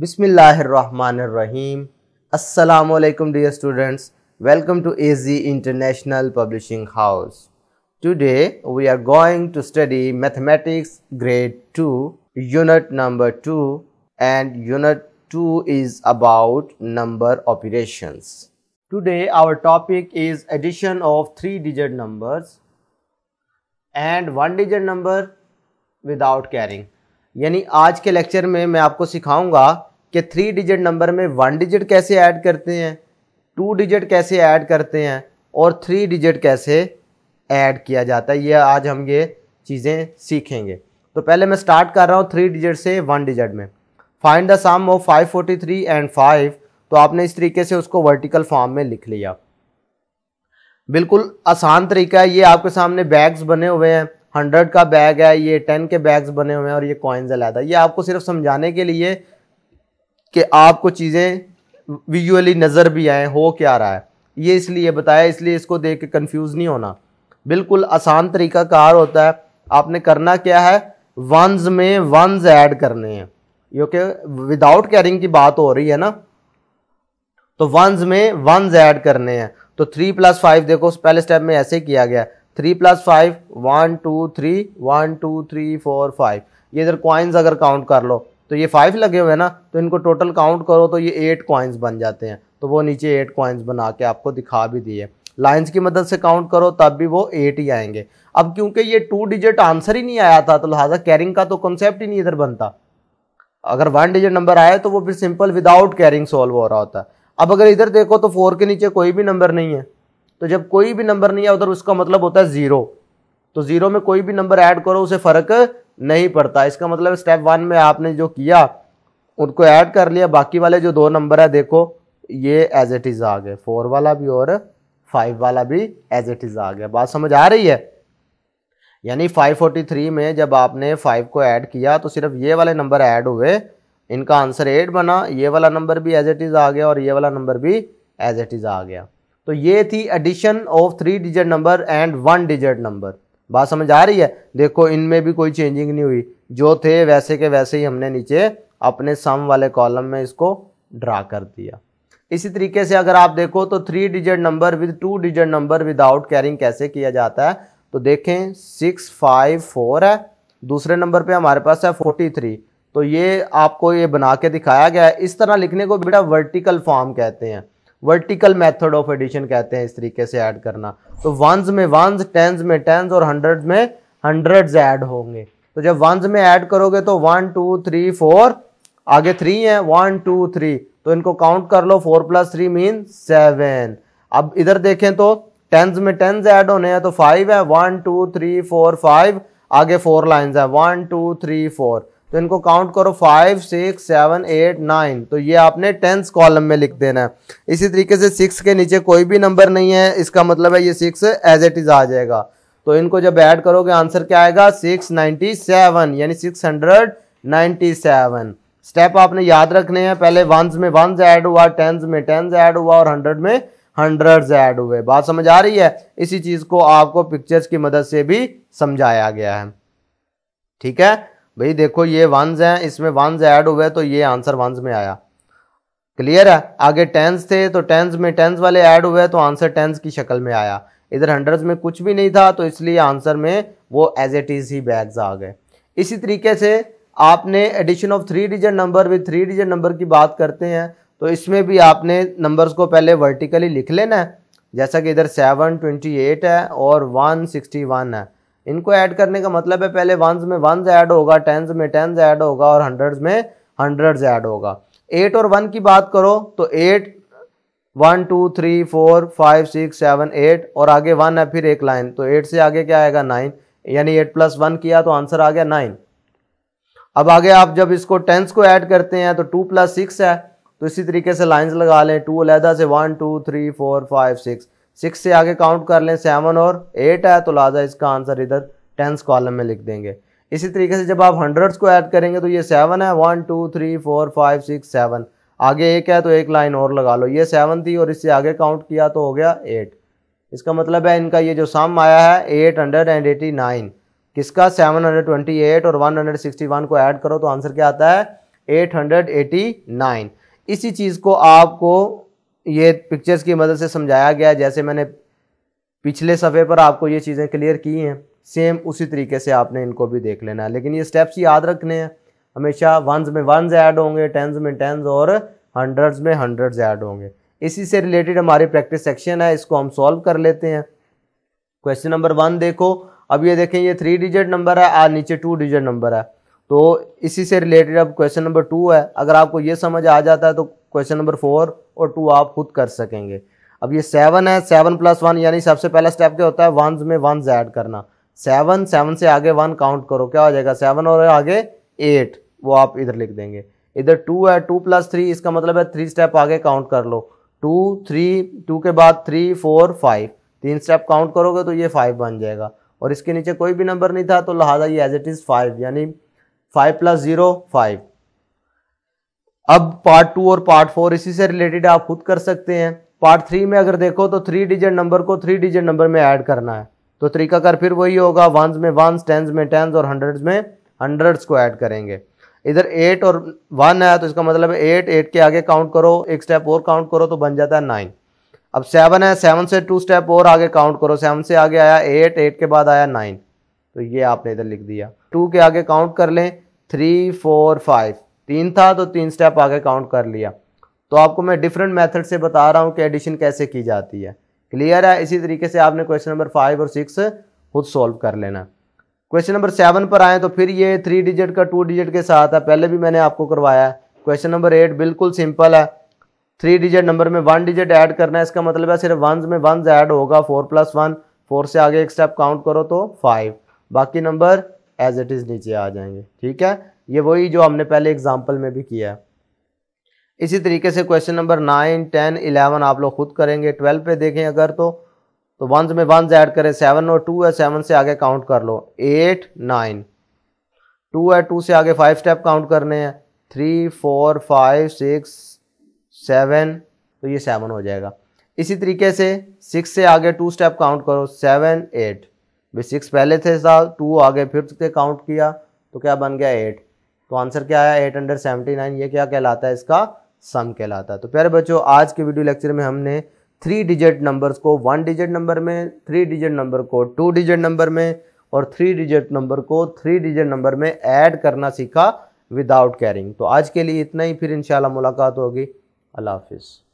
बिसमीम् अल्लाम dear students welcome to A G international publishing house today we are going to study mathematics grade two unit number two and unit two is about number operations today our topic is addition of three digit number and one digit number without carrying यानी आज के lecture में मैं आपको सिखाऊंगा कि three digit number में one digit कैसे ऐड करते हैं टू डिजिट कैसे ऐड करते हैं और थ्री डिजिट कैसे ऐड किया जाता है ये आज हम ये चीज़ें सीखेंगे तो पहले मैं स्टार्ट कर रहा हूँ थ्री डिजिट से वन डिजिट में find the sum of three and five तो आपने इस तरीके से उसको वर्टिकल फॉर्म में लिख लिया बिल्कुल आसान तरीका है ये आपके सामने बैग्स बने हुए हैं हंड्रेड का बैग है ये टेन के बैग्स बने हुए हैं और ये कॉइन्स अलहदा ये आपको सिर्फ समझाने के लिए कि आपको चीज़ें विजुअली नज़र भी आए हो क्या रहा है ये इसलिए बताया इसलिए इसको देख के कन्फ्यूज़ नहीं होना बिल्कुल आसान तरीका कार होता है आपने करना क्या है वंस में वंस ऐड करने हैं क्योंकि विदाउट कैरिंग की बात हो रही है ना तो वंस में वंस ऐड करने हैं तो थ्री प्लस फाइव देखो पहले स्टेप में ऐसे किया गया three plus five one two three one two three four five ये इधर क्वाइंस अगर काउंट कर लो तो ये फाइव लगे हुए हैं ना तो इनको टोटल काउंट करो तो ये एट कॉइन्स बन जाते हैं तो वो नीचे एट कॉइन्स बना के आपको दिखा भी दिए लाइंस की मदद से काउंट करो तब भी वो एट ही आएंगे अब क्योंकि ये टू डिजिट आंसर ही नहीं आया था तो लिहाजा कैरिंग का तो कॉन्सेप्ट ही नहीं इधर बनता अगर वन डिजिट नंबर आया तो वो फिर सिंपल विदाउट कैरिंग सॉल्व हो रहा होता है अब अगर इधर देखो तो फोर के नीचे कोई भी नंबर नहीं है तो जब कोई भी नंबर नहीं है उधर उसका मतलब होता है ज़ीरो तो ज़ीरो में कोई भी नंबर ऐड करो उसे फ़र्क नहीं पड़ता इसका मतलब स्टेप वन में आपने जो किया उनको ऐड कर लिया बाकी वाले जो दो नंबर है देखो ये एज इट इज़ आ गए फोर वाला भी और फाइव वाला भी एज इट इज़ आ गया बात समझ आ रही है यानी 543 में जब आपने 5 को ऐड किया तो सिर्फ ये वाले नंबर ऐड हुए इनका आंसर 8 बना ये वाला नंबर भी एज इट इज़ आ गया और ये वाला नंबर भी एज इट इज़ आ गया तो ये थी addition of three digit number and one digit number बात समझ आ रही है देखो इनमें भी कोई चेंजिंग नहीं हुई जो थे वैसे के वैसे ही हमने नीचे अपने सम वाले कॉलम में इसको ड्रा कर दिया इसी तरीके से अगर आप देखो तो three digit number with two digit number without carrying कैसे किया जाता है तो देखें सिक्स फाइव फोर है दूसरे नंबर पे हमारे पास है फोर्टी थ्री तो ये आपको ये बना के दिखाया गया है इस तरह लिखने को बेटा वर्टिकल फॉर्म कहते हैं वर्टिकल मेथड ऑफ एडिशन कहते हैं इस तरीके से ऐड करना तो वंस में वंस टेंस में टेंस और हंड्रेड में हंड्रेड ऐड होंगे तो जब वंस में ऐड करोगे तो वन टू थ्री फोर आगे थ्री है वन टू थ्री तो इनको काउंट कर लो four plus three mean seven अब इधर देखें तो टेंस में टेंस ऐड होने हैं तो फाइव है one two three four five आगे फोर लाइन्स है वन टू थ्री फोर तो इनको काउंट करो five six seven eight nine तो ये आपने टेंथ कॉलम में लिख देना है इसी तरीके से सिक्स के नीचे कोई भी नंबर नहीं है इसका मतलब है ये सिक्स एज इट इज़ आ जाएगा तो इनको जब ऐड करोगे आंसर क्या आएगा सिक्स नाइन्टी सेवन यानी six hundred ninety seven step आपने याद रखने हैं पहले वंस में वंस ऐड हुआ टेंस में टेंस ऐड हुआ और हंड्रेड में हंड्रेड ऐड हुए बात समझ आ रही है इसी चीज़ को आपको पिक्चर्स की मदद से भी समझाया गया है ठीक है भाई देखो ये वंस हैं इसमें वंस ऐड हुए तो ये आंसर वंस में आया क्लियर है आगे टेंस थे तो टेंस में टेंस वाले ऐड हुए तो आंसर टेंस की शक्ल में आया इधर हंड्रेड्स में कुछ भी नहीं था तो इसलिए आंसर में वो एज एट इज ही बैग्स आ गए इसी तरीके से आपने addition of three digit number with three digit number की बात करते हैं तो इसमें भी आपने नंबर्स को पहले वर्टिकली लिख लेना है जैसा कि इधर सेवन ट्वेंटी एट है और वन सिक्सटी वन है इनको ऐड करने का मतलब है पहले वंस में वंस ऐड होगा टेंस में टेंस ऐड होगा और हंड्रेड्स में हंड्रेड्स ऐड होगा एट और वन की बात करो तो eight one two three four five six seven eight और आगे वन है फिर एक लाइन तो एट से आगे क्या आएगा नाइन यानी एट प्लस वन किया तो आंसर आ गया नाइन अब आगे आप जब इसको टेंस को ऐड करते हैं तो टू प्लस सिक्स है तो इसी तरीके से लाइंस लगा लें टू अलहदा से one two three four five six six से आगे काउंट कर लें सेवन और एट है तो लिहाजा इसका आंसर इधर टेंस कॉलम में लिख देंगे इसी तरीके से जब आप हंड्रेड्स को ऐड करेंगे तो ये सेवन है one two three four five six seven आगे एक है तो एक लाइन और लगा लो ये सेवन थी और इससे आगे काउंट किया तो हो गया एट इसका मतलब है इनका ये जो सम आया है eight hundred and eighty nine किसका सेवन हंड्रेड ट्वेंटी एट और वन हंड्रेड सिक्सटी वन को ऐड करो तो आंसर क्या आता है एट हंड्रेड एटी नाइन इसी चीज़ को आपको ये पिक्चर्स की मदद से समझाया गया है जैसे मैंने पिछले सफ़े पर आपको ये चीज़ें क्लियर की हैं सेम उसी तरीके से आपने इनको भी देख लेना है लेकिन ये स्टेप्स याद रखने हैं हमेशा वंस में वंस ऐड होंगे टेंस में टेंस और हंड्रेड्स में हंड्रेड्स ऐड होंगे इसी से रिलेटेड हमारी प्रैक्टिस सेक्शन है इसको हम सॉल्व कर लेते हैं क्वेश्चन नंबर वन देखो अब ये देखें ये थ्री डिजिट नंबर है और नीचे टू डिजिट नंबर है तो इसी से रिलेटेड अब क्वेश्चन नंबर टू है अगर आपको ये समझ आ जाता है तो क्वेश्चन नंबर फोर और टू आप खुद कर सकेंगे अब ये सेवन है सेवन प्लस वन यानी सबसे पहला स्टेप क्या होता है वंस में वंस ऐड करना सेवन सेवन से आगे वन काउंट करो क्या हो जाएगा सेवन और आगे एट वो आप इधर लिख देंगे इधर टू है टू प्लस थ्री इसका मतलब है थ्री स्टेप आगे काउंट कर लो टू थ्री टू के बाद थ्री फोर फाइव तीन स्टेप काउंट करोगे तो ये फाइव बन जाएगा और इसके नीचे कोई भी नंबर नहीं था तो लिहाजा ये एज इट इज़ फाइव यानी फाइव प्लस ज़ीरो फाइव अब पार्ट टू और पार्ट फोर इसी से रिलेटेड आप खुद कर सकते हैं पार्ट थ्री में अगर देखो तो थ्री डिजिट नंबर को थ्री डिजिट नंबर में ऐड करना है तो तरीकाकार फिर वही होगा वंस में वंस टेंस में टेंस और हंड्रेड्स में हंड्रेड्स को ऐड करेंगे इधर एट और वन है तो इसका मतलब है एट एट के आगे काउंट करो एक स्टेप और काउंट करो तो बन जाता है नाइन अब सेवन है सेवन से टू स्टेप और आगे काउंट करो सेवन से आगे आया एट एट के बाद आया नाइन तो ये आपने इधर लिख दिया टू के आगे काउंट कर लें थ्री फोर फाइव तीन था तो तीन स्टेप आगे काउंट कर लिया तो आपको मैं डिफरेंट मेथड से बता रहा हूँ कि एडिशन कैसे की जाती है क्लियर है इसी तरीके से आपने क्वेश्चन नंबर फाइव और सिक्स खुद सॉल्व कर लेना क्वेश्चन नंबर सेवन पर आए तो फिर ये थ्री डिजिट का टू डिजिट के साथ है पहले भी मैंने आपको करवाया है क्वेश्चन नंबर एट बिल्कुल सिंपल है थ्री डिजिट नंबर में वन डिजिट ऐड करना है इसका मतलब है सिर्फ वन में वंस ऐड होगा फोर प्लस वन फोर से आगे एक स्टेप काउंट करो तो फाइव बाकी नंबर एज इट इज़ नीचे आ जाएंगे ठीक है ये वही जो हमने पहले एग्जाम्पल में भी किया है इसी तरीके से question number nine ten eleven आप लोग खुद करेंगे ट्वेल्व पे देखें अगर तो तो वंस में वंस ऐड करें सेवन और टू है सेवन से आगे काउंट कर लो एट नाइन टू है टू से आगे फाइव स्टेप काउंट करने हैं three four five six seven तो ये सेवन हो जाएगा इसी तरीके से सिक्स से आगे टू स्टेप काउंट करो सेवन एट भाई सिक्स पहले थे साल टू आगे फिर से काउंट किया तो क्या बन गया एट तो आंसर क्या आया एट सेवेंटी नाइन ये क्या कहलाता है इसका सम कहलाता है तो प्यारे बच्चों आज के वीडियो लेक्चर में हमने थ्री डिजिट नंबर्स को वन डिजिट नंबर में थ्री डिजिट नंबर को टू डिजिट नंबर में और थ्री डिजिट नंबर को थ्री डिजिट नंबर में ऐड करना सीखा विदाउट कैरिंग तो आज के लिए इतना ही फिर इंशाल्लाह मुलाकात होगी अल्लाह हाफिज़